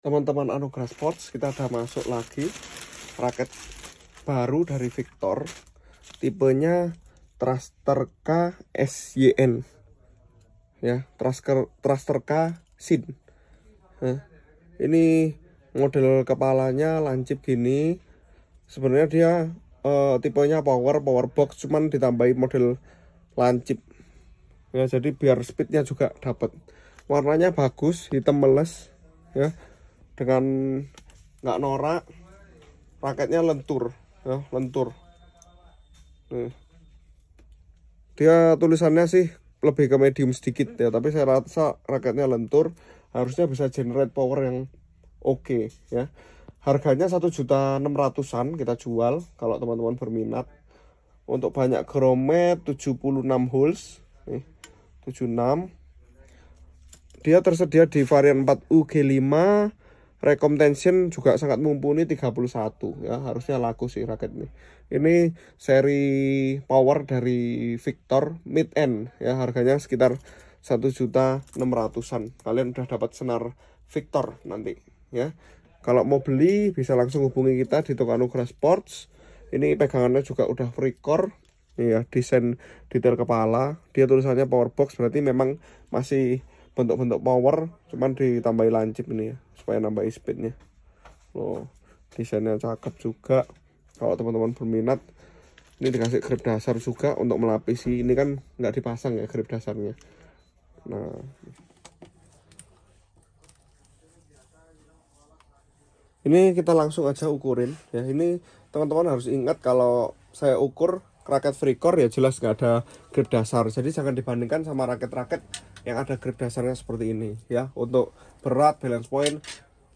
teman-teman Anugerah Sports kita ada masuk lagi raket baru dari Victor tipenya Thruster K SYN ya Thruster truster K SIN nah, ini model kepalanya lancip gini sebenarnya dia uh, tipenya power power box cuman ditambahi model lancip ya jadi biar speednya juga dapat warnanya bagus hitam meles ya dengan nggak norak raketnya lentur ya lentur Nih. dia tulisannya sih lebih ke medium sedikit ya tapi saya rasa raketnya lentur harusnya bisa generate power yang oke okay, ya harganya satu juta enam ratusan kita jual kalau teman-teman berminat untuk banyak gromet 76 holes nih 76 dia tersedia di varian 4U G5 Rekom Tension juga sangat mumpuni 31 ya harusnya laku sih raket ini ini seri power dari Victor mid end ya harganya sekitar 1 juta 600-an kalian udah dapat senar Victor nanti ya kalau mau beli bisa langsung hubungi kita di toko Anugerah Sports ini pegangannya juga udah free core ya desain detail kepala dia tulisannya power box berarti memang masih bentuk-bentuk power cuman ditambahi lancip ini ya supaya nambah speednya loh desainnya cakep juga kalau teman-teman berminat ini dikasih grip dasar juga untuk melapisi ini kan nggak dipasang ya grip dasarnya nah ini kita langsung aja ukurin ya ini teman-teman harus ingat kalau saya ukur raket free core ya jelas nggak ada grip dasar jadi jangan dibandingkan sama raket-raket yang ada grip dasarnya seperti ini ya untuk berat balance point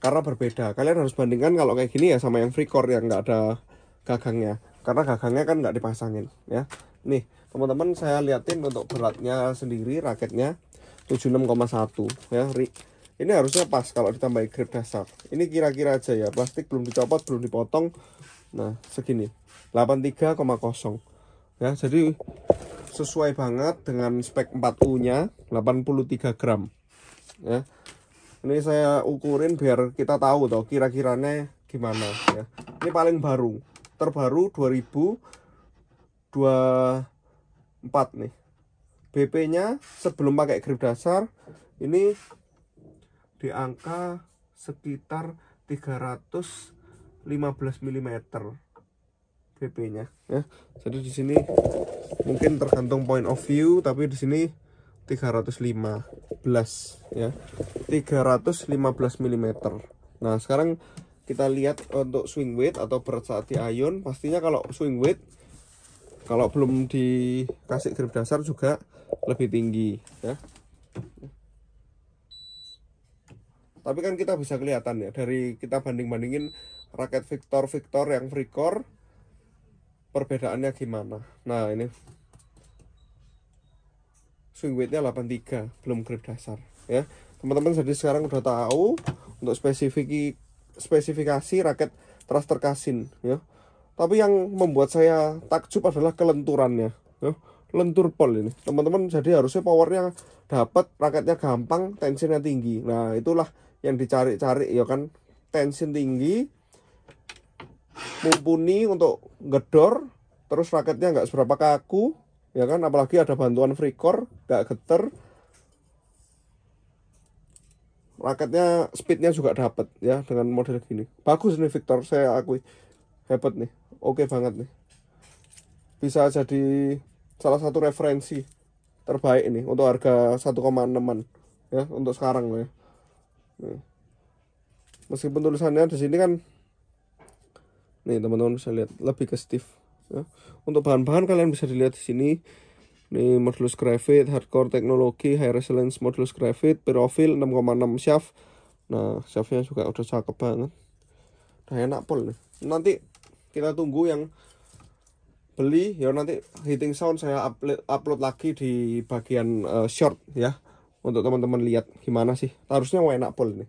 karena berbeda kalian harus bandingkan kalau kayak gini ya sama yang free core yang nggak ada gagangnya karena gagangnya kan nggak dipasangin ya nih teman-teman saya liatin untuk beratnya sendiri raketnya 76,1 ya ini harusnya pas kalau ditambahin grip dasar ini kira-kira aja ya plastik belum dicopot belum dipotong nah segini 83,0 ya jadi sesuai banget dengan spek 4U nya 83 gram ya ini saya ukurin biar kita tahu toh kira-kiranya gimana ya ini paling baru terbaru 2024 nih BP nya sebelum pakai grip dasar ini di angka sekitar 315 mm PP-nya ya. Jadi di sini mungkin tergantung point of view tapi di sini 315 ya. 315 mm. Nah, sekarang kita lihat untuk swing weight atau berat saat di ayun, pastinya kalau swing weight kalau belum dikasih grip dasar juga lebih tinggi ya tapi kan kita bisa kelihatan ya dari kita banding bandingin raket Victor Victor yang free core perbedaannya gimana nah ini swing weightnya 83 belum grip dasar ya teman-teman jadi sekarang udah tahu untuk spesifiki spesifikasi raket thruster kasin ya tapi yang membuat saya takjub adalah kelenturannya ya. lentur pol ini teman-teman jadi harusnya powernya dapat raketnya gampang tensinya tinggi nah itulah yang dicari-cari ya kan tension tinggi mumpuni untuk gedor terus raketnya nggak seberapa kaku ya kan apalagi ada bantuan free core nggak geter raketnya speednya juga dapat ya dengan model gini bagus nih Victor saya akui hebat nih oke okay banget nih bisa jadi salah satu referensi terbaik ini untuk harga 1,6an ya untuk sekarang ya meskipun tulisannya di sini kan nih teman-teman bisa lihat lebih ke stiff ya. untuk bahan-bahan kalian bisa dilihat di sini nih modulus graphite hardcore teknologi high resilience modulus graphite pirofil 6,6 shaft nah shaftnya juga udah cakep banget udah enak pol nih nanti kita tunggu yang beli ya nanti hitting sound saya upload, lagi di bagian uh, short ya untuk teman-teman lihat gimana sih harusnya enak pol ini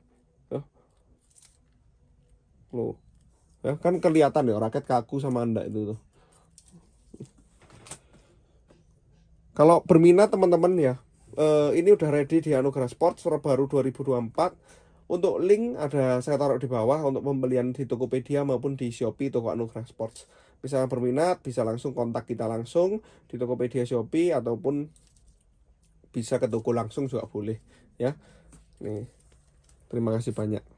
ya. loh ya kan kelihatan ya raket kaku sama anda itu tuh kalau berminat teman-teman ya eh, ini udah ready di Anugerah Sport terbaru 2024 untuk link ada saya taruh di bawah untuk pembelian di Tokopedia maupun di Shopee Toko Anugerah Sports. Bisa berminat bisa langsung kontak kita langsung di Tokopedia Shopee ataupun bisa ke toko langsung juga boleh ya. Nih. Terima kasih banyak.